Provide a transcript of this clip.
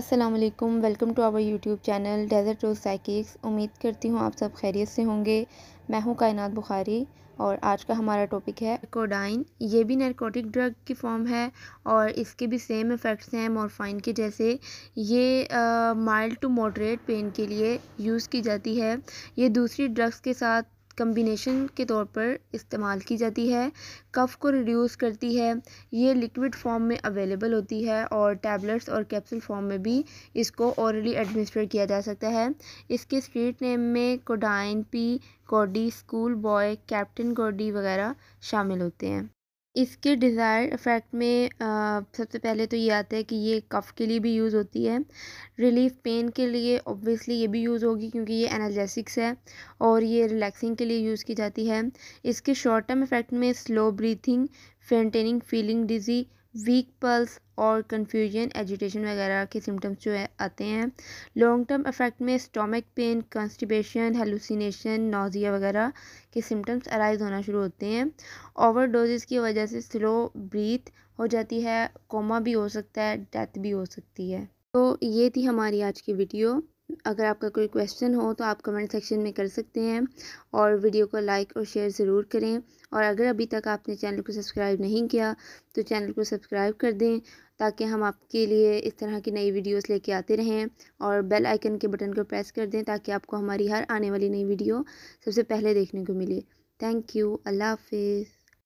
अस्सलाम वालेकुम welcome to our YouTube channel Desert Rose Psychics उम्मीद करती हूँ आप सब खैरियत से होंगे मैं हूँ कायनात बुखारी और आज का हमारा टॉपिक है कोडाइन ये भी नरकोटिक ड्रग की फॉर्म है और इसके भी सेम इफ़ेक्ट्स हैं मॉर्फाइन के जैसे ये माइल्ड टू मॉडरेट पेन के लिए यूज़ की जाती है ये दूसरी ड्रग्स के साथ कम्बिनेशन के तौर पर इस्तेमाल की जाती है कफ़ को रिड्यूस करती है ये लिक्विड फॉर्म में अवेलेबल होती है और टैबलेट्स और कैप्सूल फॉर्म में भी इसको औरली एडमिनिस्ट्रेट किया जा सकता है इसके स्ट्रीट नेम में codeine P Cody school boy captain Cody वगैरह शामिल होते हैं इसके डिज़ायर इफ़ेक्ट में सबसे पहले तो ये आता है कि ये कफ़ के लिए भी यूज़ होती है रिलीफ़ पेन के लिए ऑब्वियसली ये भी यूज़ होगी क्योंकि ये एनालजेसिक्स है और ये रिलैक्सिंग के लिए यूज़ की जाती है इसके शॉर्ट टर्म इफ़ेक्ट में slow breathing fainting feeling dizzy weak pulse और कन्फ्यूजन एजिटेशन वगैरह के सिम्टम्स जो है आते हैं लॉन्ग टर्म इफेक्ट में stomach pain constipation hallucination nausea वगैरह के सिम्टम्स अराइज होना शुरू होते हैं ओवर डोजेज़ की वजह से स्लो ब्रीथ हो जाती है कोमा भी हो सकता है डेथ भी हो सकती है तो ये थी हमारी आज की वीडियो अगर आपका कोई क्वेश्चन हो तो आप कमेंट सेक्शन में कर सकते हैं और वीडियो को लाइक और शेयर ज़रूर करें और अगर अभी तक आपने चैनल को सब्सक्राइब नहीं किया तो चैनल को सब्सक्राइब कर दें ताकि हम आपके लिए इस तरह की नई वीडियोस लेके आते रहें और बेल आइकन के बटन को प्रेस कर दें ताकि आपको हमारी हर आने वाली नई वीडियो सबसे पहले देखने को मिले थैंक यू अल्लाह हाफिज़